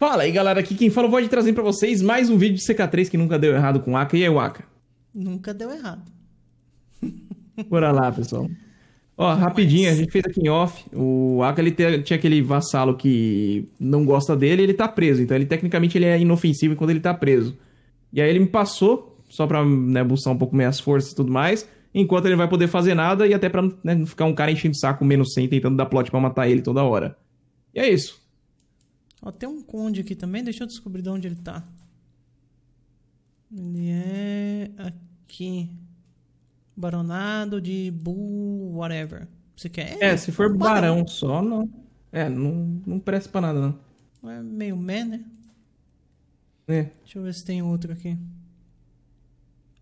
Fala aí, galera. Aqui quem fala, eu vou trazer para vocês mais um vídeo de CK3 que nunca deu errado com Aka. E aí, Aka? Nunca deu errado. Bora lá, pessoal. Ó, rapidinho, a gente fez aqui em off. O Aka, ele tinha aquele vassalo que não gosta dele ele tá preso. Então, ele tecnicamente ele é inofensivo quando ele tá preso. E aí ele me passou, só pra né, buscar um pouco minhas forças e tudo mais, enquanto ele não vai poder fazer nada e até pra né, não ficar um cara enchendo o saco menos 100 tentando dar plot pra matar ele toda hora. E é isso. Ó, tem um conde aqui também. Deixa eu descobrir de onde ele tá. Ele é aqui. Baronado de Bull, whatever. Você quer? É, se for barão, barão só, não. É, não, não presta pra nada, não. É meio mé, né? É. Deixa eu ver se tem outro aqui.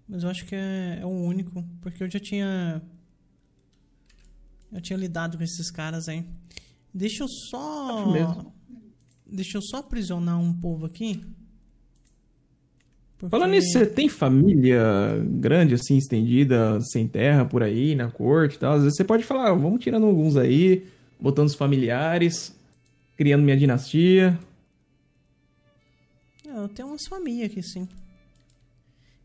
Mas eu acho que é, é o único, porque eu já tinha. Eu tinha lidado com esses caras aí. Deixa eu só. Acho mesmo. Deixa eu só aprisionar um povo aqui. Porque... Falando nisso, você tem família grande, assim, estendida, sem terra, por aí, na corte e tal? Às vezes você pode falar, ah, vamos tirando alguns aí, botando os familiares, criando minha dinastia. É, eu tenho umas famílias aqui, sim.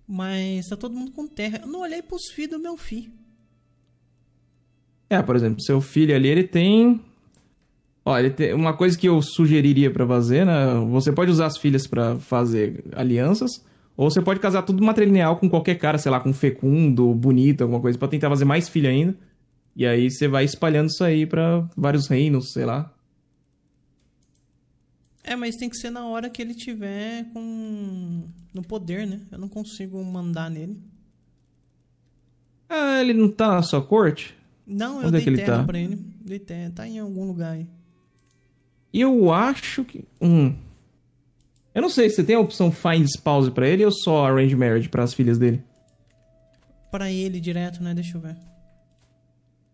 Mas tá todo mundo com terra. Eu não olhei pros filhos do meu filho. É, por exemplo, seu filho ali, ele tem Olha, uma coisa que eu sugeriria para fazer, né? Você pode usar as filhas para fazer alianças, ou você pode casar tudo matrilineal com qualquer cara, sei lá, com fecundo, bonito, alguma coisa, para tentar fazer mais filha ainda. E aí você vai espalhando isso aí para vários reinos, sei lá. É, mas tem que ser na hora que ele tiver com no poder, né? Eu não consigo mandar nele. Ah, ele não tá na sua corte? Não, Onde eu é dei é terra tá? pra ele. Dei terra, tá em algum lugar aí. Eu acho que. Hum. Eu não sei, você tem a opção Find Spouse pra ele ou só Arrange Marriage as filhas dele? Pra ele direto, né? Deixa eu ver.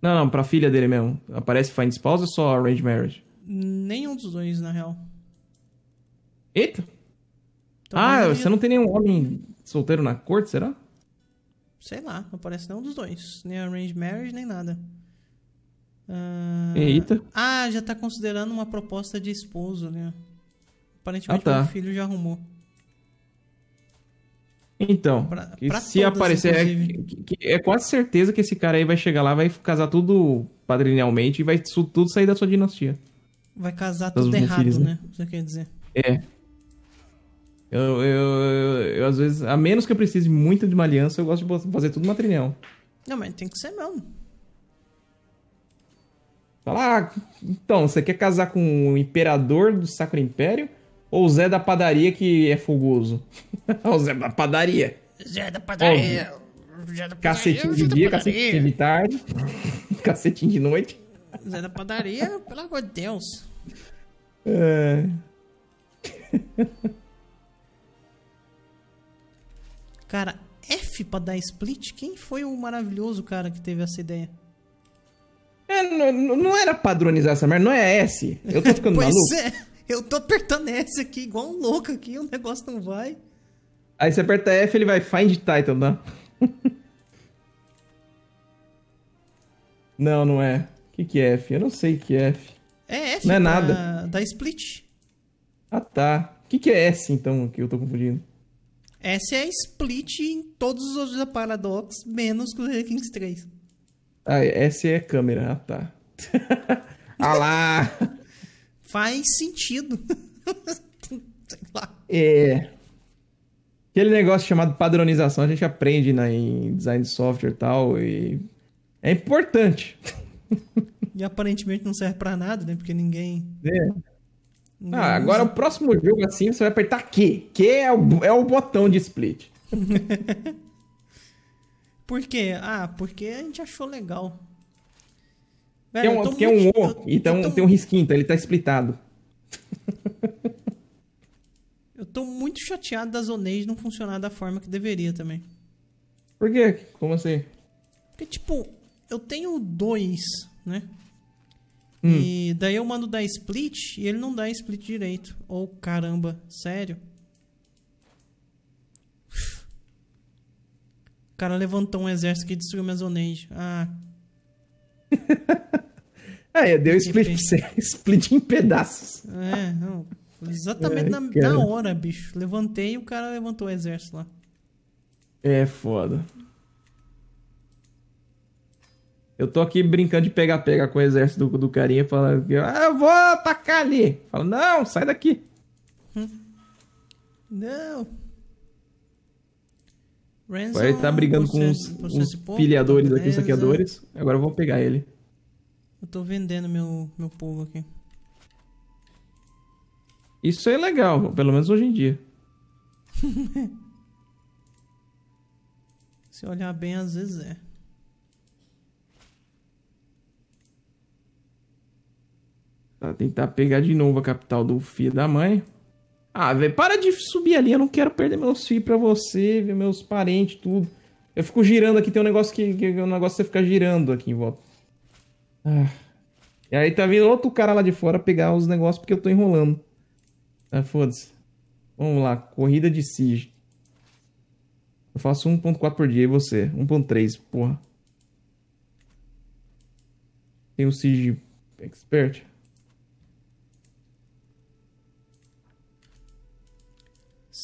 Não, não, pra filha dele mesmo. Aparece Find Spouse ou só Arrange Marriage? Nenhum dos dois, na real. Eita! ah, você não tem nenhum homem solteiro na corte, será? Sei lá, não aparece nenhum dos dois. Nem Arrange Marriage, nem nada. Ah, Eita. Ah, já tá considerando uma proposta de esposo, né? Aparentemente ah, tá. filho já arrumou. Então, pra, pra se todas, aparecer, é, é, quase certeza que esse cara aí vai chegar lá, vai casar tudo padrinhalmente e vai tudo sair da sua dinastia. Vai casar tudo errado, filhos, né? né? Você quer dizer? É. Eu, eu, eu, eu, às vezes, a menos que eu precise muito de uma aliança, eu gosto de fazer tudo matrinhão. Não, mas tem que ser mesmo. Fala, ah, então, você quer casar com o imperador do Sacro Império ou o Zé da padaria que é fogoso? o Zé da padaria. Zé da padaria. Óbvio. Cacetinho de dia, cacetinho de tarde, cacetinho de noite. Zé da padaria, pelo amor de Deus. É... cara, F pra dar split? Quem foi o maravilhoso cara que teve essa ideia? É, não, não era padronizar essa merda, não é S. Eu tô ficando pois maluco. É, eu tô apertando S aqui igual um louco aqui, o negócio não vai. Aí você aperta F, ele vai find title, né? não, não é. O que, que é F? Eu não sei o que é F. É F. Não é da, nada. Da Split. Ah, tá. O que, que é S, então, que eu tô confundindo? S é Split em todos os outros Paradox, menos Crusader Kings 3. Ah, essa é a câmera, ah, tá. ah lá! Faz sentido. é. Aquele negócio chamado padronização a gente aprende né, em design de software e tal, e é importante. e aparentemente não serve para nada, né? Porque ninguém. É. ah, agora o próximo jogo assim você vai apertar Q. Q é o, é o botão de split. Por quê? Ah, porque a gente achou legal. Velho, tem um, tem um O então tem, um, tô... tem um risquinho, então ele tá splitado. eu tô muito chateado das Oneis não funcionar da forma que deveria também. Por quê? Como assim? Porque, tipo, eu tenho dois, né? Hum. E daí eu mando dar split e ele não dá split direito. Oh, caramba, sério? cara levantou um exército que destruiu Mesonage. Ah. ah, é, deu split, split em pedaços. É, não. Exatamente na, na, hora, bicho. Levantei e o cara levantou o exército lá. É foda. Eu tô aqui brincando de pega-pega com o exército do, do carinha, falando que ah, eu vou atacar ali. Fala, não, sai daqui. Hum. Não. Ransom Vai estar tá brigando com os, os né? pilhadores aqui, os saqueadores. Agora eu vou pegar ele. Eu tô vendendo meu, meu povo aqui. Isso é legal, pelo menos hoje em dia. Se olhar bem, às vezes é. Tá, tentar pegar de novo a capital do filho da mãe. Ah, velho, para de subir ali, eu não quero perder meus filhos pra você, ver meus parentes, tudo. Eu fico girando aqui, tem um negócio que, que um negócio você fica girando aqui em volta. Ah. E aí tá vindo outro cara lá de fora pegar os negócios porque eu tô enrolando. Ah, foda-se. Vamos lá, corrida de Siege. Eu faço 1.4 por dia e você? 1.3, porra. Tem o Siege Expert?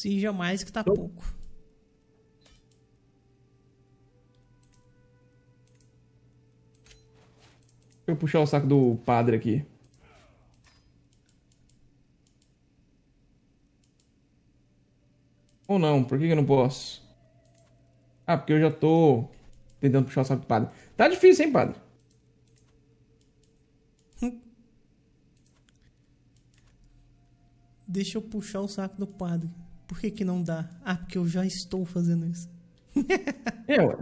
Exija mais que tá pouco. Deixa eu puxar o saco do padre aqui. Ou não, por que, que eu não posso? Ah, porque eu já tô tentando puxar o saco do padre. Tá difícil, hein, padre? Deixa eu puxar o saco do padre. Por que, que não dá? Ah, porque eu já estou fazendo isso. é, ué.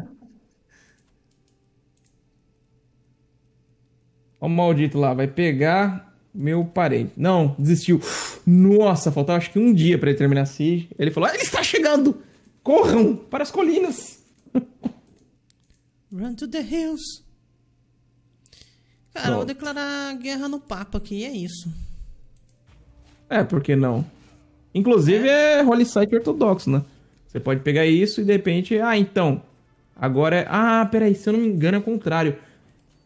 Ó, o maldito lá, vai pegar meu parente. Não, desistiu. Nossa, faltava acho que um dia para ele terminar a siege. Ele falou: ah, ele está chegando! Corram para as colinas! Run to the hills! Cara, Pronto. eu vou declarar guerra no Papa aqui, é isso. É, por que não? Inclusive é. é Holy Site ortodoxo, né? Você pode pegar isso e de repente, ah, então, agora é... Ah, peraí, se eu não me engano é o contrário.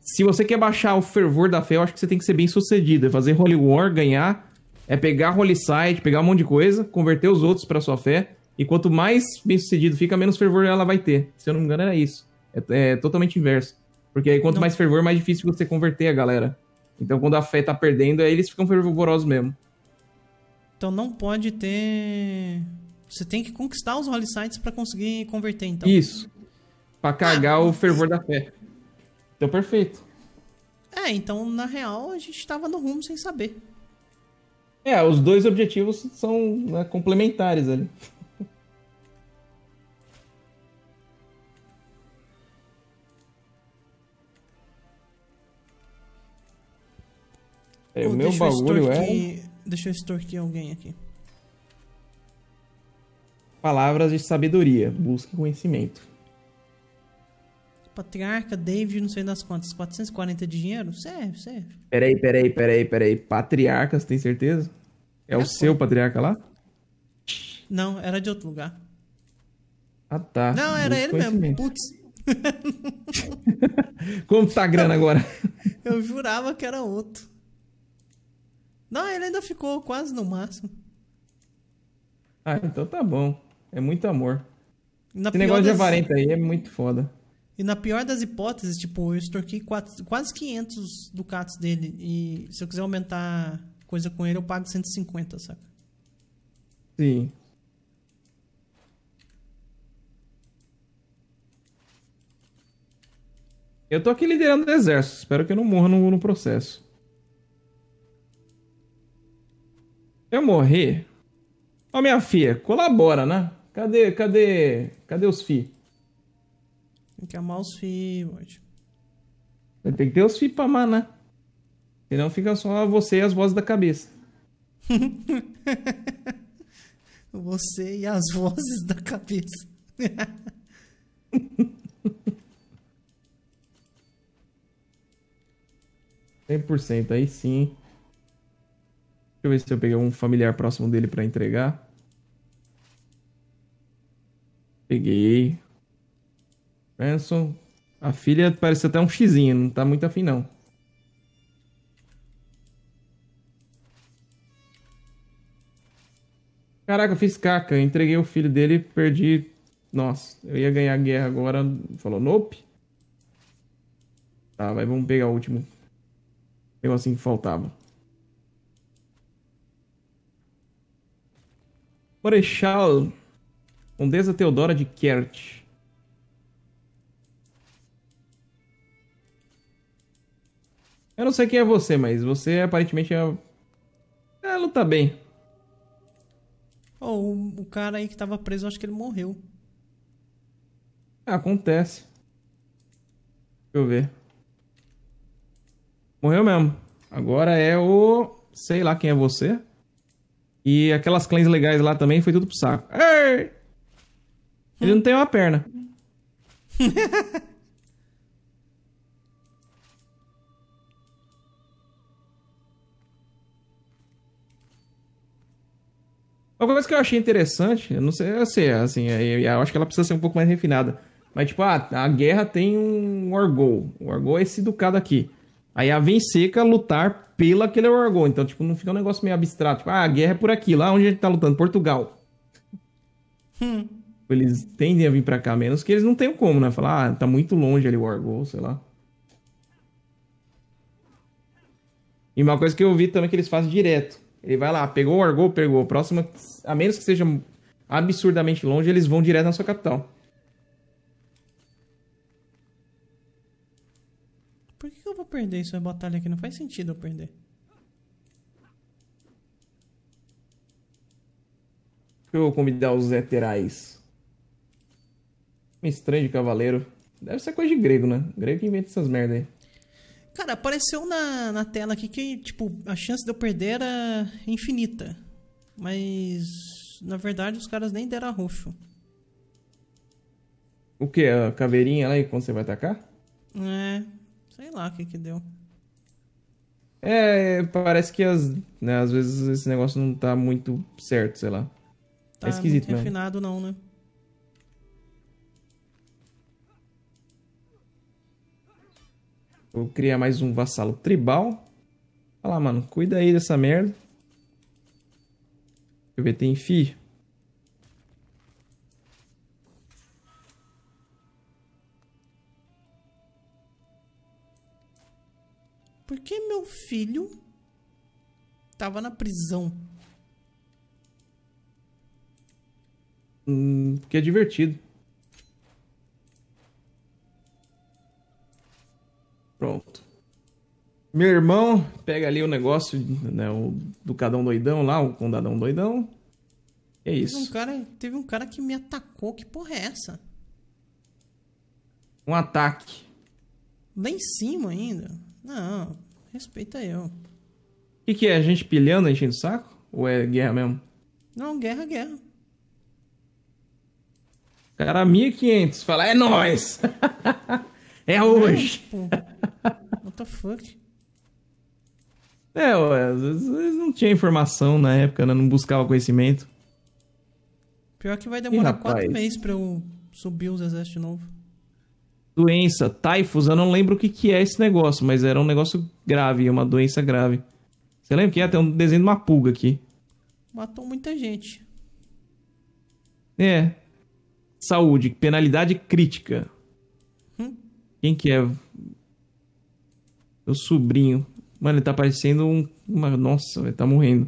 Se você quer baixar o fervor da fé, eu acho que você tem que ser bem sucedido. É fazer Holy War, ganhar, é pegar Holy Site, pegar um monte de coisa, converter os outros pra sua fé. E quanto mais bem sucedido fica, menos fervor ela vai ter. Se eu não me engano, era isso. É, é totalmente inverso. Porque aí quanto não. mais fervor, mais difícil você converter a galera. Então quando a fé tá perdendo, aí eles ficam fervorosos mesmo. Então não pode ter. Você tem que conquistar os holy sites para conseguir converter, então. Isso. Para cagar ah, o fervor isso. da fé. Então perfeito. É, então na real a gente estava no rumo sem saber. É, os dois objetivos são né, complementares ali. é, o, o meu bagulho é. Que... Deixa eu extorquir alguém aqui. Palavras de sabedoria. Busque conhecimento. Patriarca, David, não sei das quantas. 440 de dinheiro? Serve, serve. Peraí, peraí, peraí, peraí. Patriarca, você tem certeza? É, é o seu patriarca lá? Não, era de outro lugar. Ah, tá. Não, era Busque ele mesmo. Putz. Como tá a grana agora? Eu jurava que era outro. Não, ele ainda ficou quase no máximo. Ah, então tá bom. É muito amor. Esse negócio das... de avarenta aí é muito foda. E na pior das hipóteses, tipo, eu extorquei quatro, quase 500 ducatos dele. E se eu quiser aumentar coisa com ele, eu pago 150, saca? Sim. Eu tô aqui liderando o exército. Espero que eu não morra no, no processo. Eu morrer? Ó, minha filha, colabora, né? Cadê, cadê, cadê os fi? Tem que amar os fi, Monte. Tem que ter os fi pra amar, né? Senão fica só você e as vozes da cabeça. você e as vozes da cabeça. Cem por cento, aí sim eu ver se eu peguei um familiar próximo dele para entregar. Peguei. Branson. A filha parece até um xizinho, não tá muito afim não. Caraca, eu fiz caca. Eu entreguei o filho dele, perdi. Nossa, eu ia ganhar a guerra agora. Falou, nope. Tá, mas vamos pegar o último. Eu assim que faltava. Orechal, Condesa Teodora de Kert. Eu não sei quem é você, mas você aparentemente é. É, luta tá bem. Oh, o, o cara aí que tava preso, acho que ele morreu. Acontece. Deixa eu ver. Morreu mesmo. Agora é o. Sei lá quem é você. E aquelas clãs legais lá também foi tudo pro saco. Ele não tem uma perna. Uma coisa que eu achei interessante, eu não sei, eu sei assim, é, é, eu acho que ela precisa ser um pouco mais refinada. Mas, tipo, ah, a guerra tem um Orgol. O Orgol é esse ducado aqui. Aí a venceca lutar pela aquele Orgon. Então, tipo, não fica um negócio meio abstrato. Tipo, ah, a guerra é por aqui. Lá onde a gente tá lutando? Portugal. Hum. Eles tendem a vir pra cá, menos que eles não tenham como, né? Falar, ah, tá muito longe ali o Orgol, sei lá. E uma coisa que eu vi também é que eles fazem direto. Ele vai lá, pegou o Orgol, pegou. próximo, a menos que seja absurdamente longe, eles vão direto na sua capital. perder isso é batalha aqui, não faz sentido eu perder. Eu vou convidar os heterais. Um estranho de cavaleiro. Deve ser coisa de grego, né? Grego que inventa essas merda aí. Cara, apareceu na, na tela aqui que, tipo, a chance de eu perder era infinita. Mas, na verdade, os caras nem deram a roxo. O que? A caveirinha lá e quando você vai atacar? É, Sei lá o que que deu. É, parece que as, né, às vezes esse negócio não tá muito certo, sei lá. Tá é esquisito muito refinado mesmo. não, né? Vou criar mais um vassalo tribal. Olha lá, mano. Cuida aí dessa merda. Deixa eu ver, tem fi. filho tava na prisão. Hum, porque é divertido. Pronto. Meu irmão pega ali o negócio né, o, do Cadão Doidão lá, o Condadão Doidão. É isso. Teve um, cara, teve um cara que me atacou. Que porra é essa? Um ataque. Lá em cima ainda? Não. Respeita eu. O que, que é? A gente pilhando, enchendo o saco? Ou é guerra mesmo? Não, guerra, guerra. Cara, 1500. Fala, é nós! é hoje! Não, What the fuck? É, ué, às vezes eles não tinham informação na época, né? Não buscava conhecimento. Pior que vai demorar 4 quatro meses pra eu subir os exércitos de novo doença, typhus, eu não lembro o que, que é esse negócio, mas era um negócio grave, uma doença grave. Você lembra que é? Tem um desenho de uma pulga aqui. Matou muita gente. É. Saúde, penalidade crítica. Hum? Quem que é? Meu sobrinho. Mano, ele tá parecendo um. Uma... Nossa, ele tá morrendo.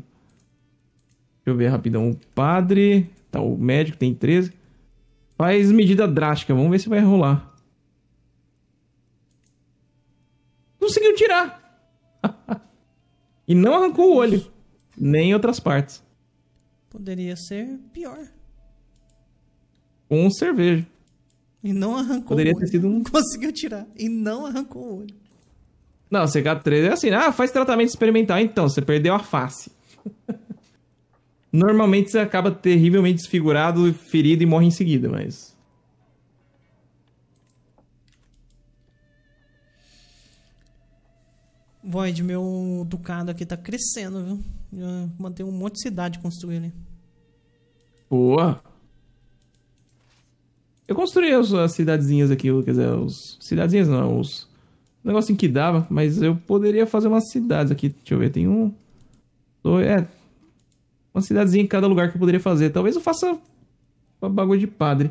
Deixa eu ver rapidão. O padre. Tá, o médico tem 13. Faz medida drástica. Vamos ver se vai rolar. conseguiu tirar. e não arrancou o olho, nem outras partes. Poderia ser pior. Com um cerveja. E não arrancou Poderia o olho. ter sido um. Conseguiu tirar. E não arrancou o olho. Não, CK3 é assim. Ah, faz tratamento experimental. Então, você perdeu a face. Normalmente você acaba terrivelmente desfigurado, ferido e morre em seguida, mas Void, meu Ducado aqui tá crescendo, viu? Eu um monte de cidade construir Boa! Eu construí as, as cidadezinhas aqui, quer dizer, os... Cidadezinhas não, os... O em que dava, mas eu poderia fazer umas cidades aqui. Deixa eu ver, tem um... Dois, é... Uma cidadezinha em cada lugar que eu poderia fazer. Talvez eu faça bagulho de padre.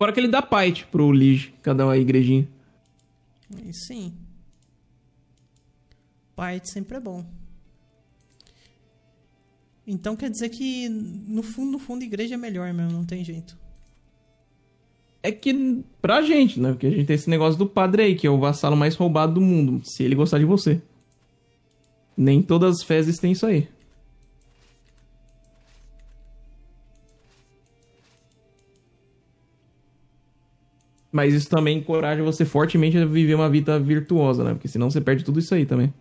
Fora que ele dá pite tipo, pro Lige, cada uma igrejinha. sim. Pite sempre é bom. Então quer dizer que no fundo, no fundo, igreja é melhor mesmo, não tem jeito. É que pra gente, né? Porque a gente tem esse negócio do padre aí, que é o vassalo mais roubado do mundo, se ele gostar de você. Nem todas as fezes têm isso aí. Mas isso também encoraja você fortemente a viver uma vida virtuosa, né? Porque senão você perde tudo isso aí também.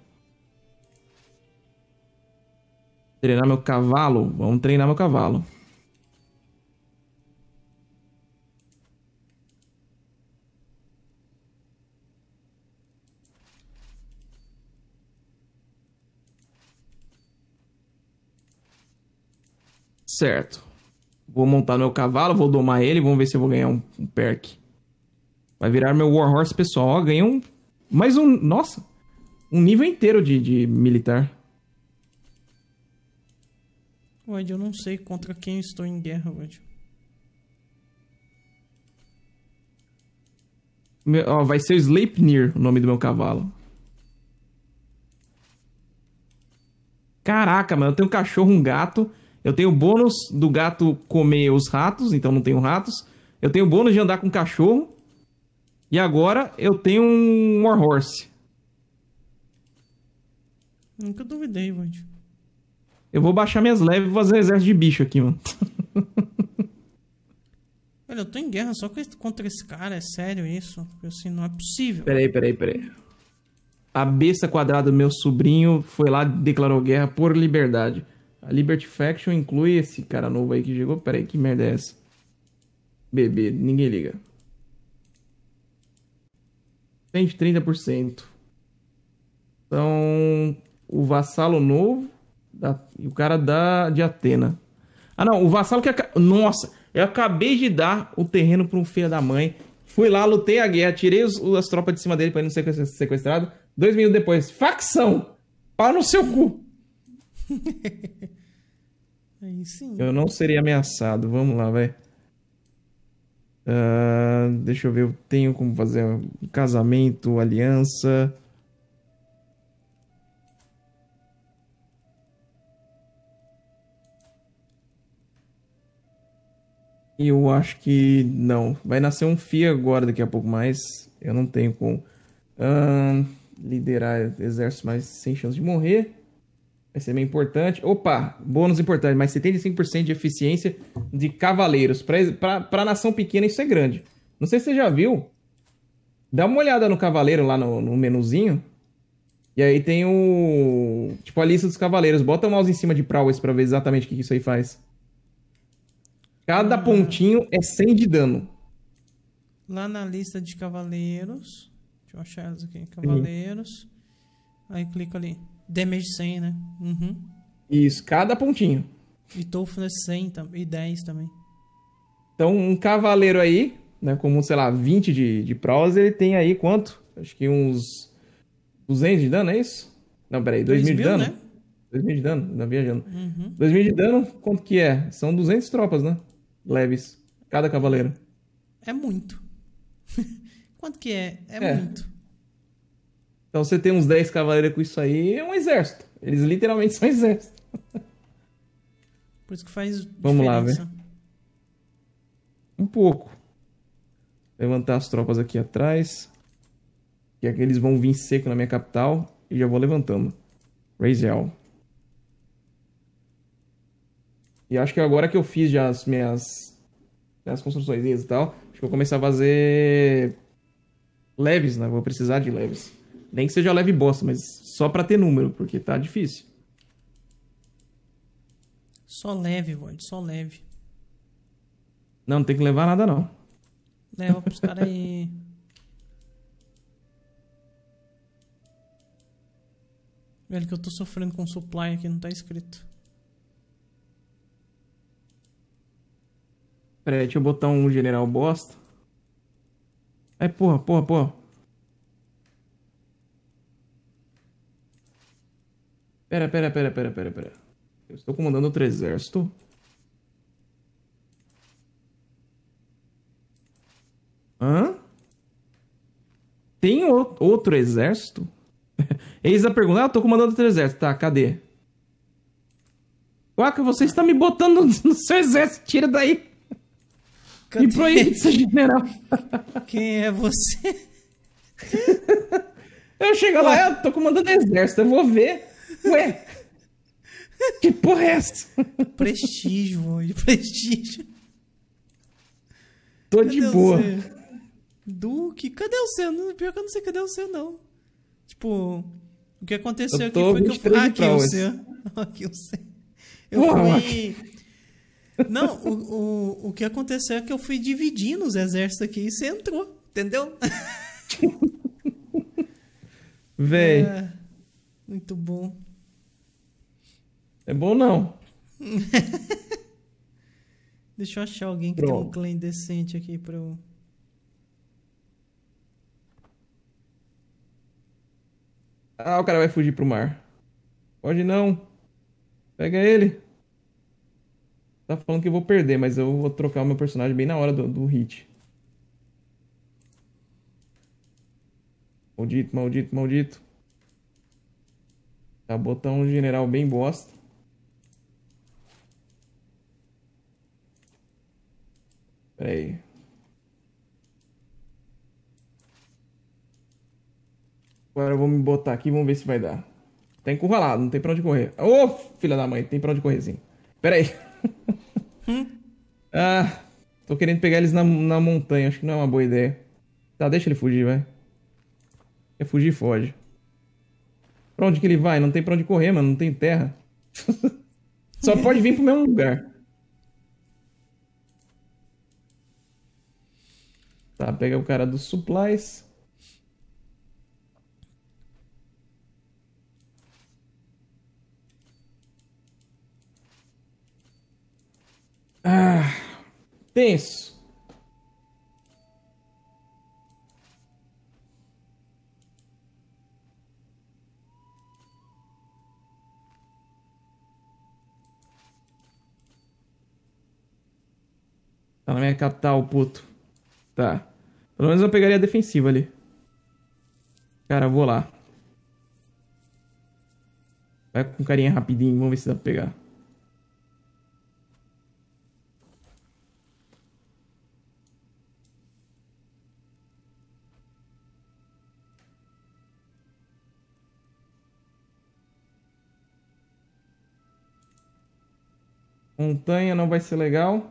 Treinar meu cavalo? Vamos treinar meu cavalo. Certo. Vou montar meu cavalo, vou domar ele, vamos ver se eu vou ganhar um, um perk. Vai virar meu Warhorse pessoal. Ganhei um. Mais um. Nossa! Um nível inteiro de, de militar. Wade, eu não sei contra quem estou em guerra, Wade. Ó, vai ser Sleipnir o nome do meu cavalo. Caraca, mano, eu tenho um cachorro, um gato. Eu tenho o bônus do gato comer os ratos, então não tenho ratos. Eu tenho o bônus de andar com cachorro. E agora eu tenho um Warhorse. Nunca duvidei, Vand. Eu vou baixar minhas leves e fazer um exército de bicho aqui, mano. Olha, eu tô em guerra só contra esse cara, é sério isso? Porque assim, não é possível. Peraí, peraí, peraí. A besta quadrada do meu sobrinho foi lá e declarou guerra por liberdade. A Liberty Faction inclui esse cara novo aí que chegou. Peraí, que merda é essa? Bebê, ninguém liga. 130%. Então, o vassalo novo da, e o cara da, de Atena. Ah, não, o vassalo que. Nossa, eu acabei de dar o terreno para um filho da mãe. Fui lá, lutei a guerra, tirei os, as tropas de cima dele para ele não ser sequestrado. Dois minutos depois, facção! Para no seu cu! Aí sim. Eu não seria ameaçado. Vamos lá, velho. Uh, deixa eu ver, eu tenho como fazer um casamento, aliança. E eu acho que não. Vai nascer um FIA agora, daqui a pouco, mais eu não tenho como uh, liderar exército, mas sem chance de morrer. Isso é meio importante. Opa, bônus importante, mas 75% de eficiência de cavaleiros. Para nação pequena, isso é grande. Não sei se você já viu. Dá uma olhada no cavaleiro lá no, no menuzinho. E aí tem o. Tipo, a lista dos cavaleiros. Bota o mouse em cima de prowess pra ver exatamente o que, que isso aí faz. Cada ah. pontinho é 100 de dano. Lá na lista de cavaleiros. Deixa eu achar elas aqui. Cavaleiros. Sim. Aí clica ali. Damage 100, né? Uhum. Isso, cada pontinho. E Toughness 100 e 10 também. Então, um cavaleiro aí, né, como, sei lá, 20 de, de prowess, ele tem aí quanto? Acho que uns 200 de dano, é isso? Não, peraí, 2 né? mil de dano? Né? 2 mil de dano, ainda viajando. Uhum. 2 mil de dano, quanto que é? São 200 tropas, né? Leves, cada cavaleiro. É muito. quanto que é? É, é. muito. Então você tem uns 10 cavaleiros com isso aí, é um exército. Eles literalmente são exército. Por isso que faz Vamos lá, velho. Um pouco. Levantar as tropas aqui atrás. E aqui eles vão vir seco na minha capital. E já vou levantando. Razel. E acho que agora que eu fiz já as minhas, as construções e tal, acho que eu vou começar a fazer leves, né? Vou precisar de leves. Nem que seja leve bosta, mas só pra ter número, porque tá difícil. Só leve, Void, só leve. Não, não tem que levar nada, não. Leva pros caras aí. Velho, que eu tô sofrendo com supply aqui, não tá escrito. Peraí, deixa eu botar um general bosta. Aí, porra, porra, porra. Pera, pera, pera, pera, pera, pera. Eu estou comandando outro exército. Hã? Tem outro exército? Eis a pergunta. Ah, tô comandando outro exército. Tá, cadê? Quaca, você está me botando no seu exército. Tira daí. Cadê? Me proíbe seu ser general. Quem é você? eu chego Ué. lá, eu tô comandando exército. Eu vou ver. Ué? Que porra é essa? Prestígio, mano, prestígio. Tô cadê de boa. Você? Duque, cadê o seu? Pior que eu não sei cadê o seu, não. Tipo, o que aconteceu aqui foi que eu. Ah, aqui o seu. Aqui o seu. Eu porra, fui. Não, o, o, o que aconteceu é que eu fui dividindo os exércitos aqui e você entrou, entendeu? Véi. É, muito bom. É bom não. Deixa eu achar alguém que Pronto. tem um clã decente aqui pra eu. Ah, o cara vai fugir pro mar. Pode não. Pega ele. Tá falando que eu vou perder, mas eu vou trocar o meu personagem bem na hora do, do hit. Maldito, maldito, maldito. Tá botando um general bem bosta. Peraí. Agora eu vou me botar aqui, vamos ver se vai dar. Tá encurralado, não tem pra onde correr. Ô, oh, filha da mãe, tem pra onde correr sim. Peraí. Hum? ah, tô querendo pegar eles na, na montanha, acho que não é uma boa ideia. Tá, deixa ele fugir, vai. É fugir, foge. Pra onde que ele vai? Não tem pra onde correr, mano, não tem terra. Só pode vir pro mesmo lugar. Tá, pega o cara dos supplies. Ah, tenso. Tá na minha capital, puto. Tá. Pelo menos eu pegaria a defensiva ali. Cara, vou lá. Vai com carinha rapidinho, vamos ver se dá pra pegar. Montanha não vai ser legal.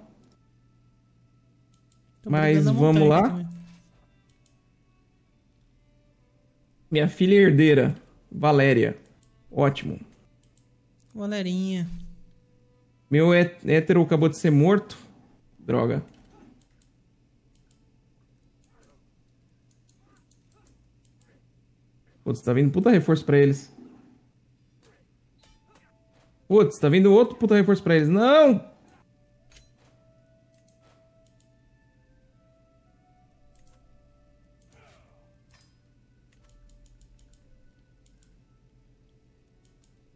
Tô mas vamos lá. Também. Minha filha é herdeira, Valéria. Ótimo. Valerinha. Meu é hétero acabou de ser morto. Droga. Putz, tá vindo puta reforço pra eles. Putz, tá vindo outro puta reforço pra eles. Não!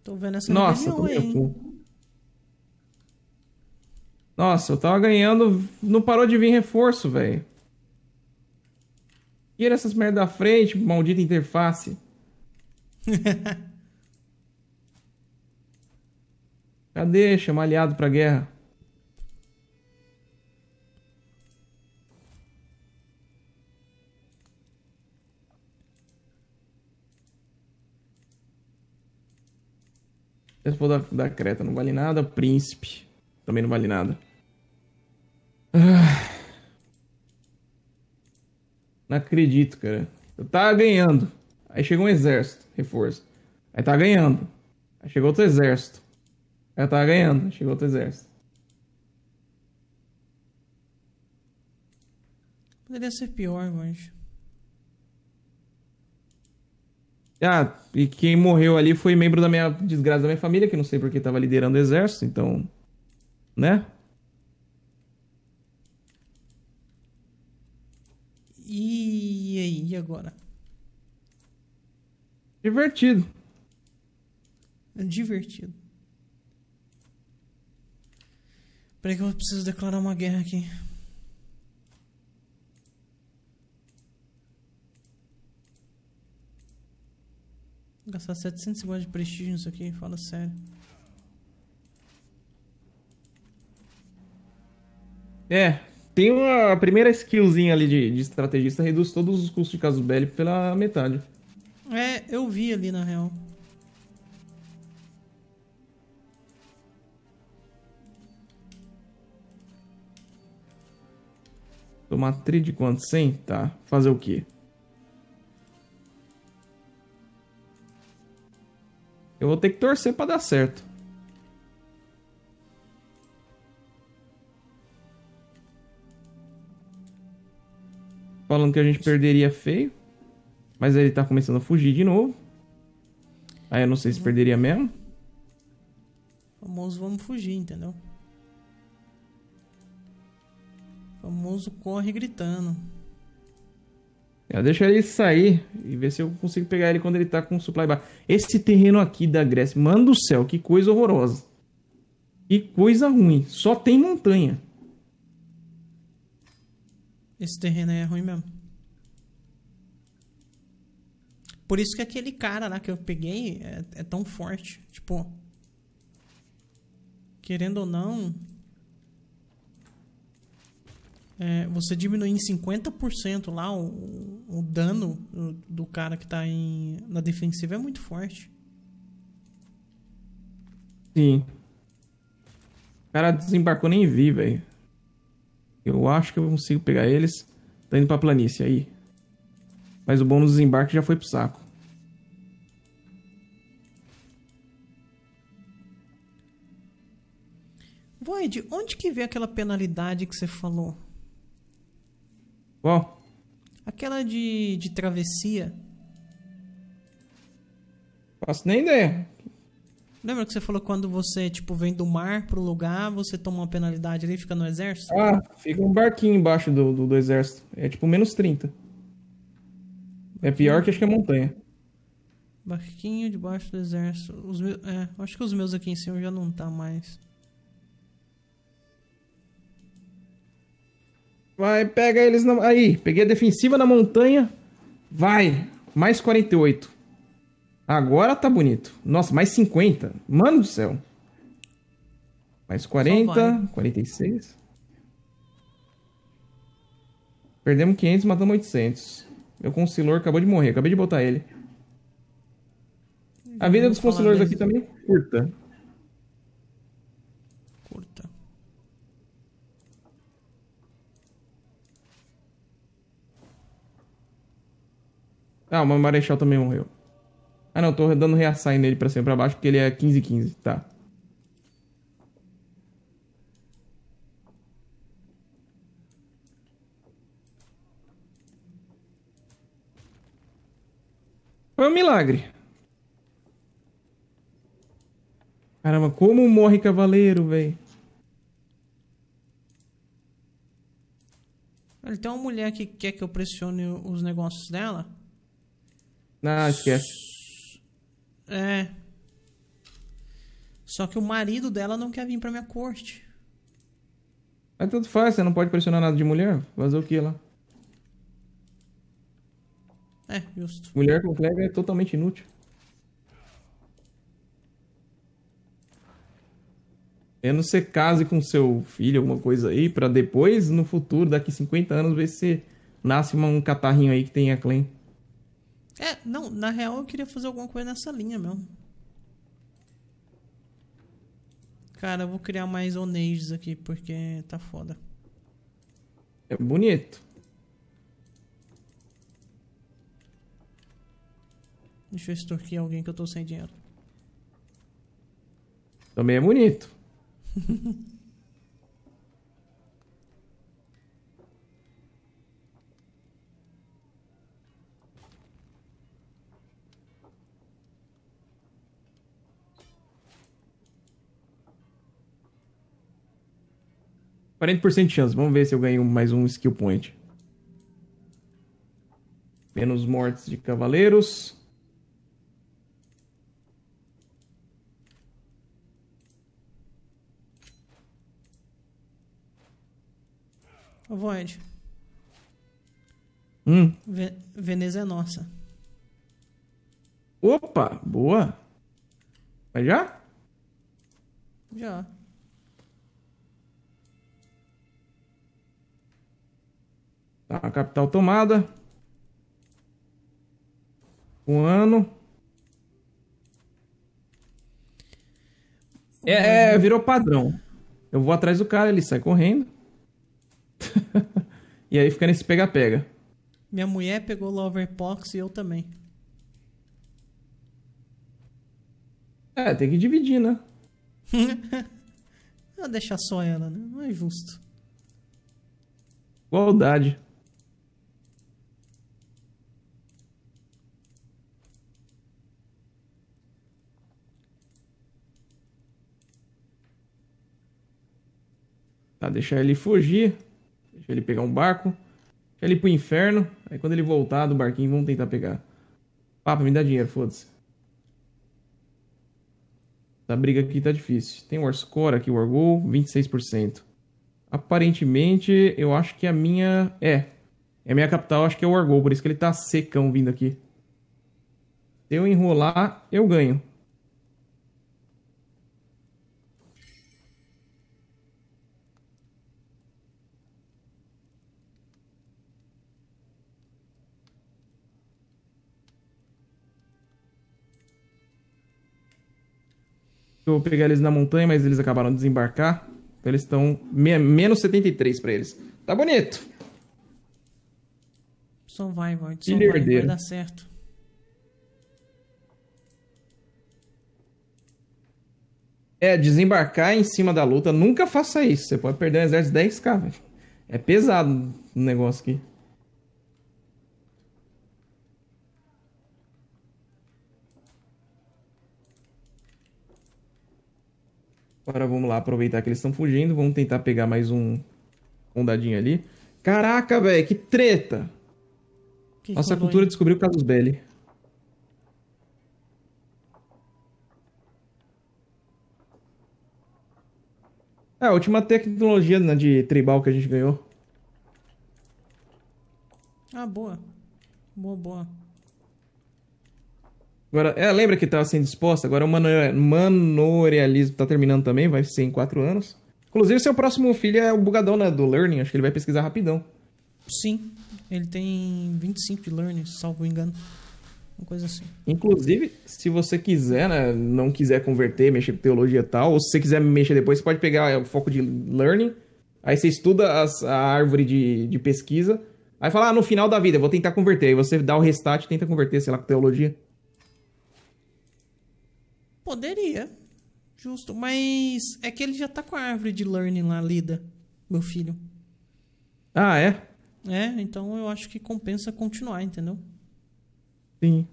Tô vendo essa Nossa, reunião, hein? Nossa, eu tava ganhando, não parou de vir reforço, velho. Tira essas merda da frente, maldita interface. Cadê? Chama aliado pra guerra. Essa porra da Creta não vale nada. Príncipe também não vale nada. Ah. Não acredito, cara. Eu tava ganhando. Aí chegou um exército, reforço. Aí tava ganhando. Aí chegou outro exército. Aí tava ganhando. Aí chegou outro exército. Poderia ser pior, mas. Ah, e quem morreu ali foi membro da minha desgraça da minha família, que não sei porque estava liderando o exército, então. Né? E aí, agora? Divertido. Divertido. Peraí que eu preciso declarar uma guerra aqui. Gastar 750 de prestígio nisso aqui, fala sério. É, tem uma primeira skillzinha ali de, de estrategista, reduz todos os custos de caso beli pela metade. É, eu vi ali na real. Tomar tri de quanto? 100? Tá. Fazer o quê? Eu vou ter que torcer para dar certo. Falando que a gente perderia feio. Mas ele tá começando a fugir de novo. Aí eu não sei se uhum. perderia mesmo. Famoso, vamos fugir, entendeu? Famoso corre gritando. Eu deixo ele sair e ver se eu consigo pegar ele quando ele tá com supply bar. Esse terreno aqui da Grécia, mano do céu, que coisa horrorosa. Que coisa ruim. Só tem montanha. Esse terreno aí é ruim mesmo. Por isso que aquele cara lá que eu peguei é, é tão forte. Tipo, querendo ou não, é, você diminui em 50% lá o, o dano do cara que tá em, na defensiva é muito forte. Sim. O cara desembarcou, nem vi, velho. Eu acho que eu consigo pegar eles. Tá indo pra planície aí. Mas o bônus desembarque já foi pro saco. Void, onde que vê aquela penalidade que você falou? Qual? Aquela de, de travessia. Faço nem ideia. Lembra que você falou quando você, tipo, vem do mar pro lugar, você toma uma penalidade ali e fica no exército? Ah, fica um barquinho embaixo do, do, do exército. É tipo menos 30. É pior que acho que é montanha. Barquinho debaixo do exército. Os meus, é, acho que os meus aqui em cima já não tá mais. Vai, pega eles na... Aí, peguei a defensiva na montanha. Vai, mais 48. Agora tá bonito. Nossa, mais 50. Mano do céu. Mais 40, 46. Perdemos 500, matamos 800. Meu concilor acabou de morrer, acabei de botar ele. A vida dos concilores aqui também é curta. Ah, o meu Marechal também morreu. Ah não, tô dando reassai nele pra cima e pra baixo, porque ele é 15-15, tá. Foi um milagre. Caramba, como morre cavaleiro, velho. Ele tem uma mulher que quer que eu pressione os negócios dela. Não, ah, esquece. É. Só que o marido dela não quer vir pra minha corte. Mas tanto faz, você não pode pressionar nada de mulher? Fazer o que lá? É, justo. Mulher com colega é totalmente inútil. Eu não se case com seu filho, alguma coisa aí, para depois, no futuro, daqui 50 anos, ver se nasce um catarrinho aí que tem a claim. É, não, na real eu queria fazer alguma coisa nessa linha mesmo. Cara, eu vou criar mais onages aqui, porque tá foda. É bonito. Deixa eu extorquir alguém que eu tô sem dinheiro. Também é bonito. 40% de chance. Vamos ver se eu ganho mais um skill point. Menos mortes de cavaleiros. Eu Hum. Ve Veneza é nossa. Opa, boa. Vai já? Já. Tá, a capital tomada. O ano. É, é, virou padrão. Eu vou atrás do cara, ele sai correndo. e aí fica nesse pega-pega. Minha mulher pegou Loverpox e eu também. É, tem que dividir, né? Vou deixar só ela, né? Não é justo. Igualdade. Tá, deixar ele fugir. Deixar ele pegar um barco. Deixar ele pro inferno. Aí quando ele voltar do barquinho, vamos tentar pegar. Papa, me dá dinheiro, foda-se. Essa briga aqui tá difícil. Tem score aqui, Wargol, 26%. Aparentemente, eu acho que a minha... É, é a minha capital, acho que é o Wargol, por isso que ele tá secão vindo aqui. Se eu enrolar, eu ganho. eu vou pegar eles na montanha, mas eles acabaram de desembarcar. Então eles estão menos 73 pra eles. Tá bonito. Só vai, vai. Só vai, vai dar certo. É, desembarcar em cima da luta, nunca faça isso. Você pode perder um exército de 10k, velho. É pesado o negócio aqui. Agora vamos lá aproveitar que eles estão fugindo. Vamos tentar pegar mais um, um ali. Caraca, velho, que treta! Que Nossa cultura aí? descobriu Casus Belli. É, a última tecnologia né, de tribal que a gente ganhou. Ah, boa. Boa, boa. Agora, é, lembra que estava sendo exposta? Agora o manorealismo está terminando também, vai ser em quatro anos. Inclusive, seu próximo filho é o bugadão né, do Learning, acho que ele vai pesquisar rapidão. Sim, ele tem 25 de Learning, salvo engano. Uma coisa assim. Inclusive, se você quiser, né, não quiser converter, mexer com teologia e tal, ou se você quiser mexer depois, você pode pegar é, o foco de Learning, aí você estuda as, a árvore de, de pesquisa, aí fala, ah, no final da vida, vou tentar converter. Aí você dá o restart e tenta converter, sei lá, com teologia. Poderia. Justo. Mas é que ele já tá com a árvore de learning lá, lida, meu filho. Ah, é? É, então eu acho que compensa continuar, entendeu? Sim.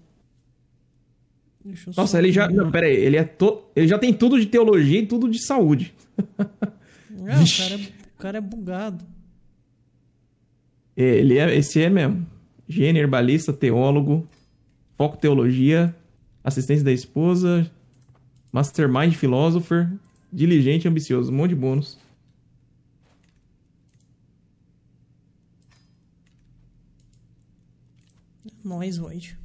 Nossa, ele já. Não, pera aí, ele, é to... ele já tem tudo de teologia e tudo de saúde. É, o, cara é, o cara é bugado. É, ele é, esse é mesmo. Gênero, herbalista, teólogo, foco teologia, assistência da esposa, Mastermind Philosopher, diligente e ambicioso, um monte de bônus. Nós, Void.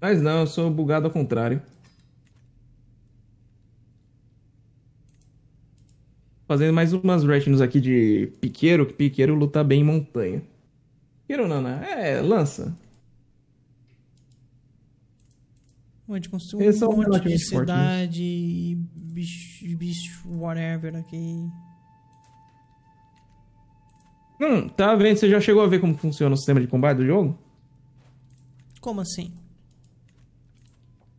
Mas não, eu sou bugado ao contrário. Fazendo mais umas retinas aqui de piqueiro, que piqueiro luta bem em montanha. Piqueiro não, né? É, lança. onde construiu um monte de né? cidade e bicho, bicho, whatever aqui. Hum, tá vendo? Você já chegou a ver como funciona o sistema de combate do jogo? Como assim?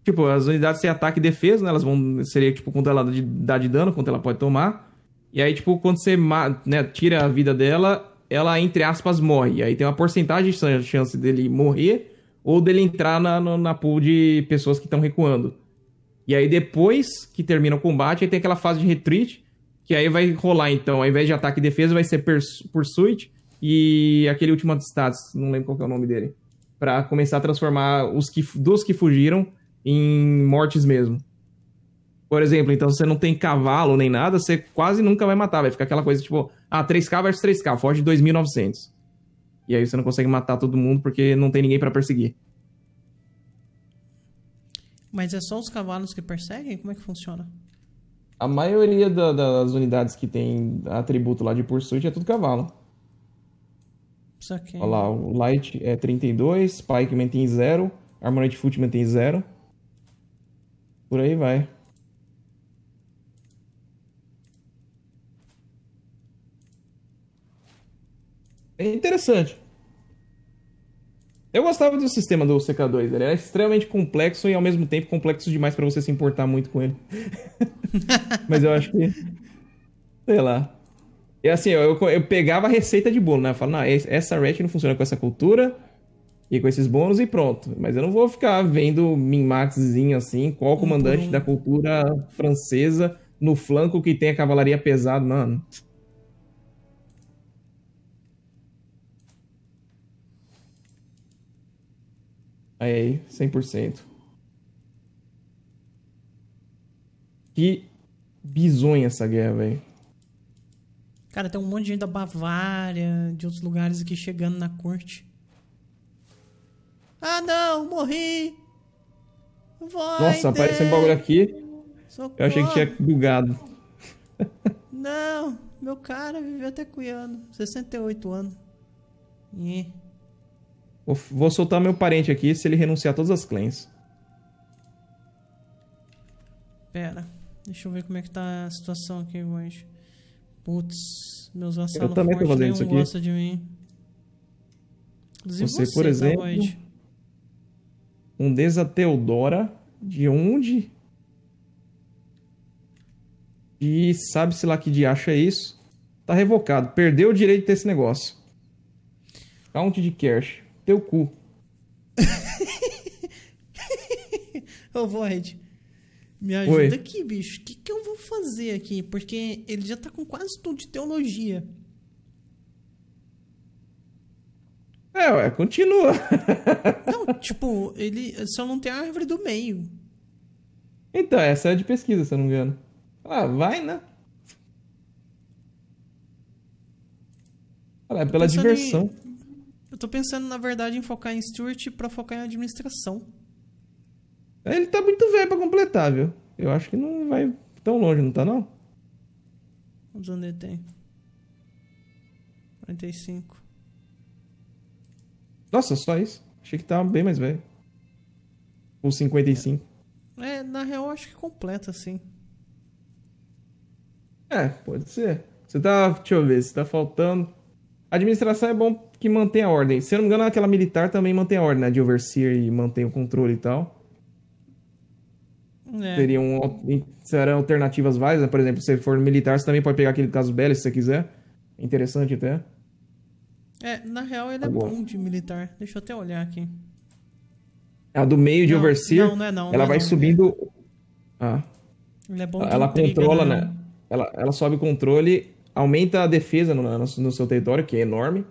Tipo, as unidades têm ataque e defesa, né? Elas vão. Seria, tipo, quanto ela dá de dano, quanto ela pode tomar. E aí, tipo, quando você né, tira a vida dela, ela, entre aspas, morre. aí tem uma porcentagem de chance dele morrer ou dele entrar na, na, pool de pessoas que estão recuando. E aí depois que termina o combate, aí tem aquela fase de retreat, que aí vai rolar então, ao invés de ataque e defesa, vai ser pursuit e aquele último de status, não lembro qual é o nome dele, para começar a transformar os que dos que fugiram em mortes mesmo. Por exemplo, então você não tem cavalo nem nada, você quase nunca vai matar, vai ficar aquela coisa tipo, ah, 3k versus 3k, foge de 2900. E aí você não consegue matar todo mundo porque não tem ninguém para perseguir. Mas é só os cavalos que perseguem? Como é que funciona? A maioria da, da, das unidades que tem atributo lá de pursuit é tudo cavalo. Isso aqui. Olha lá, o Light é 32, spike mantém 0, Armored Foot mantém 0. Por aí vai. É interessante. Eu gostava do sistema do CK2, ele era extremamente complexo e ao mesmo tempo complexo demais para você se importar muito com ele. Mas eu acho que. Sei lá. E assim, eu, eu pegava a receita de bolo, né? Eu falava, não, essa Ratch não funciona com essa cultura e com esses bônus e pronto. Mas eu não vou ficar vendo min-maxzinho assim, qual comandante uhum. da cultura francesa no flanco que tem a cavalaria pesada, mano. Aí, 100%. Que bizonha essa guerra, velho. Cara, tem um monte de gente da Bavária, de outros lugares aqui chegando na corte. Ah, não, morri! Vai, Nossa, apareceu um bagulho aqui. Socorro. Eu achei que tinha bugado. Não, meu cara viveu até cuiano, 68 anos. Yeah. Vou, vou soltar meu parente aqui se ele renunciar a todas as clãs. Pera. Deixa eu ver como é que tá a situação aqui hoje. Putz, meus vassalos também fortes, fazendo isso aqui. gosta de mim. Inclusive você, você por tá, exemplo, um Undesa Teodora, de onde? E sabe-se lá que de acha isso. Tá revocado. Perdeu o direito desse negócio. Count de Kersh teu cu. Ô, Void, me ajuda Oi. aqui, bicho. O que, que eu vou fazer aqui? Porque ele já tá com quase tudo de teologia. É, ué, continua. não, tipo, ele só não tem a árvore do meio. Então, essa é de pesquisa, se eu não me engano. Ah, vai, né? Cara, é pela diversão. Em tô pensando, na verdade, em focar em Stuart para focar em administração. É, ele tá muito velho pra completar, viu? Eu acho que não vai tão longe, não tá não? Quantos onde ele tem? 45. Nossa, só isso. Achei que tava tá bem mais velho. Ou 55. É, é na real, acho que completa, sim. É, pode ser. Você tá. Deixa eu ver, você tá faltando. Administração é bom que mantém a ordem. Se eu não me engano, aquela militar também mantém a ordem, né? De overseer e mantém o controle e tal. É. Seriam, alternativas várias, né? Por exemplo, se for militar, você também pode pegar aquele caso Bellis, se você quiser. Interessante até. É, na real ele é bom de militar. Deixa eu até olhar aqui. A do meio de não, Overseer, não, não é não, ela é vai subindo... Ah. Ele é bom ela controla, né? né? Ela, ela sobe o controle, aumenta a defesa no, no, no seu território, que é enorme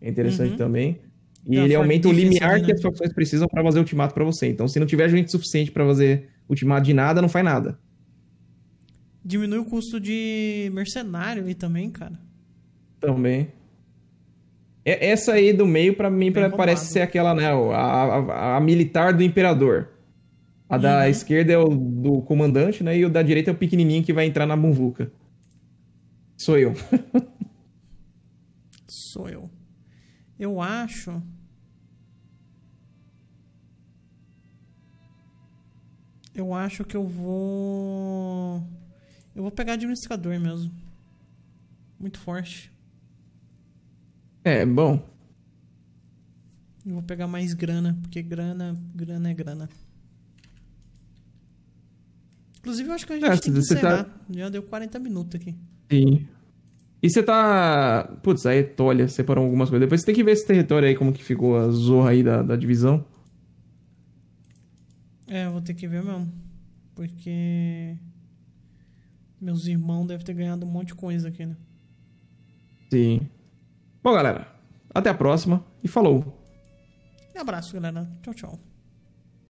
é interessante uhum. também. E então, ele aumenta o limiar que as facções precisam para fazer ultimato para você. Então, se não tiver gente suficiente para fazer ultimato de nada, não faz nada. Diminui o custo de mercenário aí também, cara. Também. É, essa aí do meio, para mim, pra, parece ser aquela, né? A, a, a, militar do imperador. A da uhum. esquerda é o do comandante, né? E o da direita é o pequenininho que vai entrar na muvuca. Sou eu. Sou eu. Eu acho Eu acho que eu vou. Eu vou pegar administrador mesmo. Muito forte. É, bom. Eu vou pegar mais grana, porque grana, grana é grana. Inclusive, eu acho que a gente é, tem que tá encerrar. Tá... Já deu 40 minutos aqui. Sim. E você tá. Putz, a Etólia separou algumas coisas. Depois você tem que ver esse território aí, como que ficou a zorra aí da, da divisão. É, eu vou ter que ver mesmo. Porque. Meus irmãos devem ter ganhado um monte de coisa aqui, né? Sim. Bom, galera, até a próxima e falou. Um abraço, galera. Tchau, tchau.